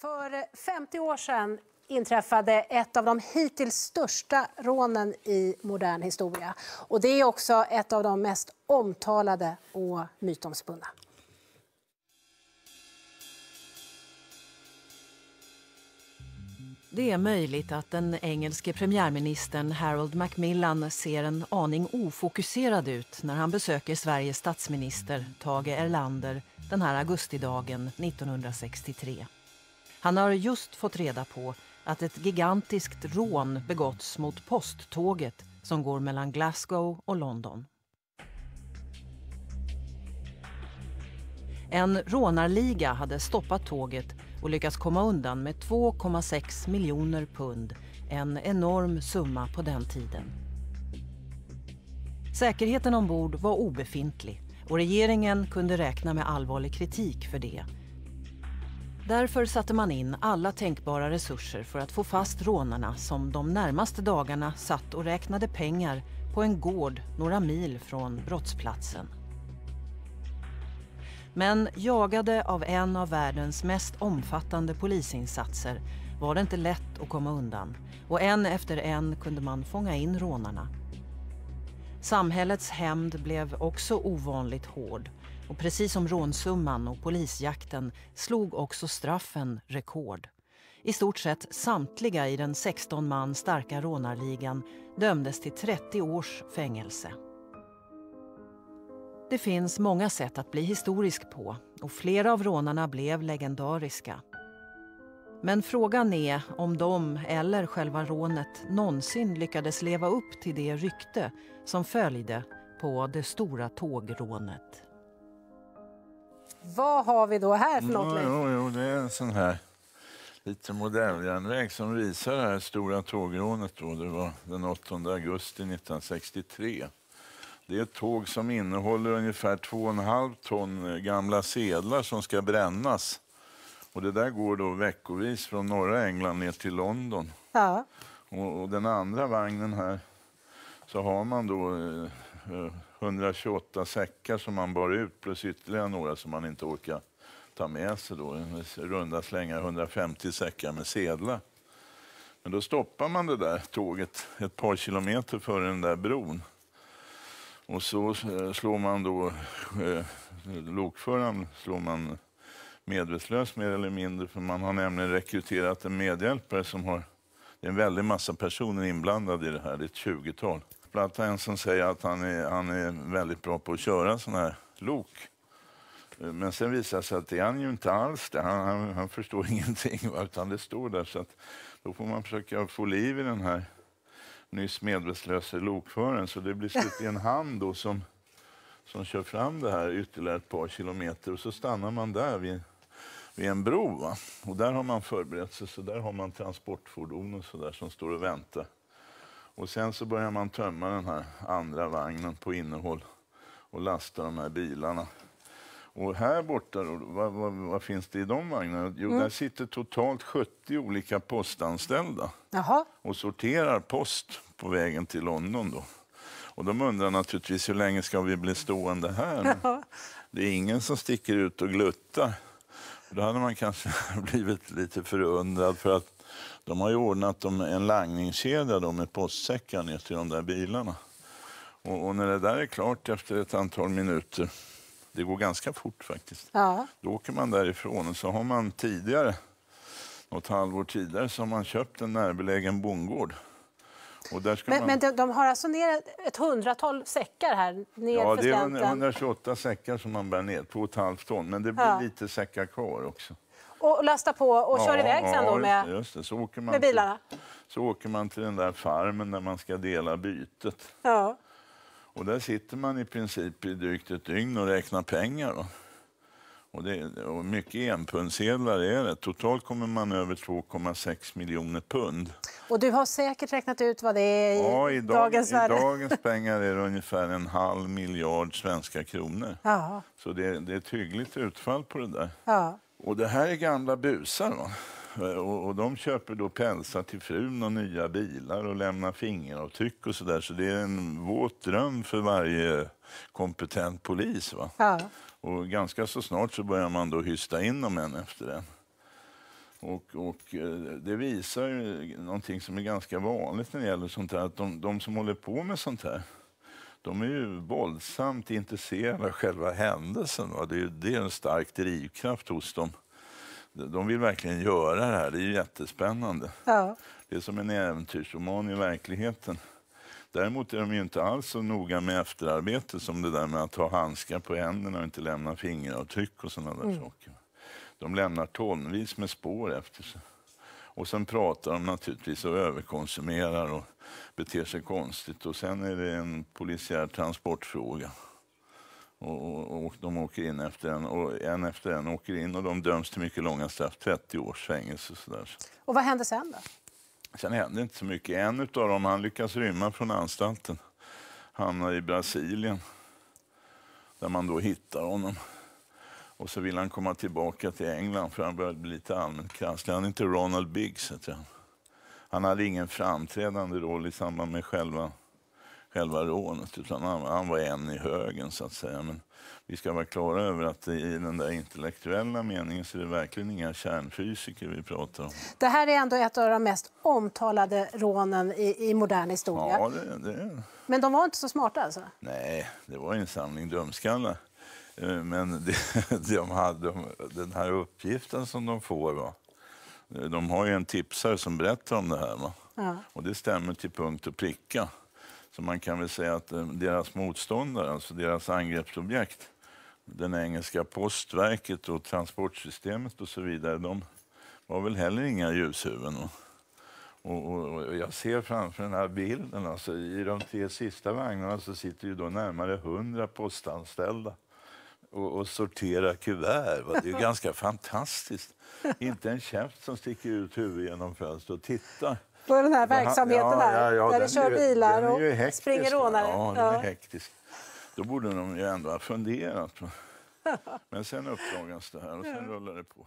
För 50 år sedan inträffade ett av de hittills största rånen i modern historia. Och Det är också ett av de mest omtalade och mytomspunna. Det är möjligt att den engelske premiärministern Harold Macmillan ser en aning ofokuserad ut när han besöker Sveriges statsminister Tage Erlander den här augustidagen 1963. Han har just fått reda på att ett gigantiskt rån begåtts mot posttåget som går mellan Glasgow och London. En rånarliga hade stoppat tåget och lyckats komma undan med 2,6 miljoner pund, en enorm summa på den tiden. Säkerheten ombord var obefintlig och regeringen kunde räkna med allvarlig kritik för det Därför satte man in alla tänkbara resurser för att få fast rånarna som de närmaste dagarna satt och räknade pengar på en gård några mil från brottsplatsen. Men jagade av en av världens mest omfattande polisinsatser var det inte lätt att komma undan och en efter en kunde man fånga in rånarna. Samhällets hämnd blev också ovanligt hård och precis som rånsumman och polisjakten slog också straffen rekord. I stort sett samtliga i den 16 man starka rånarligan dömdes till 30 års fängelse. Det finns många sätt att bli historisk på och flera av rånarna blev legendariska. Men frågan är om de, eller själva rånet, någonsin lyckades leva upp till det rykte som följde på det stora tågrånet. Vad har vi då här för något? Jo, jo, det är en sån här liten modelljärnväg som visar det här stora tågrånet. Då. Det var den 8 augusti 1963. Det är ett tåg som innehåller ungefär 2,5 ton gamla sedlar som ska brännas. Och det där går då veckovis från norra England ner till London. Ja. Och, och den andra vagnen här så har man då eh, eh 128 säckar som man bar ut plus ytterligare några som man inte orkade ta med sig. Då. Runda slänga 150 säckar med sedlar. Men då stoppar man det där tåget ett par kilometer före den där bron. Och så eh, slår man då eh, lokföraren slår man medvetslös mer eller mindre för man har nämligen rekryterat en medhjälpare som har... Det är en väldig massa personer inblandade i det här, det är ett tjugotal. Bland annat en som säger att han är, han är väldigt bra på att köra sådana här lok. Eh, men sen visar det sig att det är han ju inte alls. Det. Han, han, han förstår ingenting, utan det står där. Så att då får man försöka få liv i den här nyss medvetslöse lokföraren. Så det blir slutligen han då som, som kör fram det här ytterligare ett par kilometer och så stannar man där vid, vid en bro. Va? Och där har man förberett sig, så där har man transportfordon och så där som står och väntar. Och sen så börjar man tömma den här andra vagnen på innehåll och lasta de här bilarna. Och här borta, då, vad, vad, vad, finns det i de vagnarna? Jo, mm. där sitter totalt 70 olika postanställda Jaha. och sorterar post på vägen till London. Då. Och de undrar naturligtvis hur länge ska vi bli stående här? Jaha. Det är ingen som sticker ut och gluttar. Då hade man kanske blivit lite förundrad för att de har ju ordnat dem en langningskedja då med postsäckar ner till de där bilarna. Och, och, när det där är klart efter ett antal minuter, det går ganska fort faktiskt, ja. då åker man därifrån och så har man tidigare, något halvår tidigare, så har man köpt en närbelägen bondgård. men, man... men de, har alltså ner ett hundratal säckar här ner Ja, det är 128 säckar som man bär ner, två ett halvt ton. Men det blir ja. lite säckar kvar också och lastar på och kör ja, iväg sen då med, just det. Så åker man med bilarna? Till, så åker man till den där farmen där man ska dela bytet. Ja. Och där sitter man i princip i drygt ett dygn och räknar pengar. Då. Och, det, och mycket enpundsedlar är det. Totalt kommer man över 2,6 miljoner pund. Och du har säkert räknat ut vad det är i, ja, i dag, dagens värde? I dagens pengar är det ungefär en halv miljard svenska kronor. Ja. Så det, det är ett hyggligt utfall på det där. Ja. Och det här är gamla busar. Va? Och, och, de köper då pälsar till frun och nya bilar och lämnar fingeravtryck och sådär. Så det är en våt dröm för varje kompetent polis. Va? Ja. Och ganska så snart så börjar man då hysta in dem en efter en. Och, och, eh, det visar ju någonting som är ganska vanligt när det gäller sånt här, att de, de som håller på med sånt här, de är ju våldsamt intresserade av själva händelsen. Va? Det, är, det är en stark drivkraft hos dem. De vill verkligen göra det här. Det är jättespännande. Ja. Det är som en äventyrsroman i verkligheten. Däremot är de inte alls så noga med efterarbete som det där med att ha handskar på händerna och inte lämna fingeravtryck och sådana där mm. saker. De lämnar tonvis med spår efter sig. Och sen pratar de naturligtvis och överkonsumerar och beter sig konstigt. Och sen är det en polisiär transportfråga. Och, och, och de åker in efter en och en efter en åker in och de döms till mycket långa straff, 30 års fängelse. Och, sådär. och vad händer sen då? Sen hände inte så mycket. En av dem han lyckas rymma från anstalten. Hamnar i Brasilien, där man då hittar honom. Och så ville han komma tillbaka till England för han började bli lite allmänt krasslig. Han hette Ronald Biggs. Heter han. han hade ingen framträdande roll i samband med själva, själva rånet utan han, han var en i högen så att säga. Men vi ska vara klara över att i den där intellektuella meningen så är det verkligen inga kärnfysiker vi pratar om. Det här är ändå ett av de mest omtalade rånen i, i modern historia. Ja, det, det. Men de var inte så smarta alltså? Nej, det var en samling dumskallar. Eh, men det, de hade, den här uppgiften som de får, va? Eh, de har ju en tipsare som berättar om det här. Va? Ja. Och det stämmer till punkt och pricka. Så man kan väl säga att eh, deras motståndare, alltså deras angreppsobjekt, den engelska postverket och transportsystemet och så vidare, de var väl heller inga ljushuvuden. Och, och, och, jag ser framför den här bilden, alltså, i de tre sista vagnarna så sitter ju då närmare hundra postanställda och, och sortera kuvert. Va? Det är ganska fantastiskt. Inte en käft som sticker ut huvudet genom fönstret. Titta! På den här verksamheten ja, här, ja, ja, där du kör bilar och hektisk, springer rånare. Ja, den är hektisk. Då borde de ju ändå ha funderat. Men sen uppdagas det här och sen rullar det på.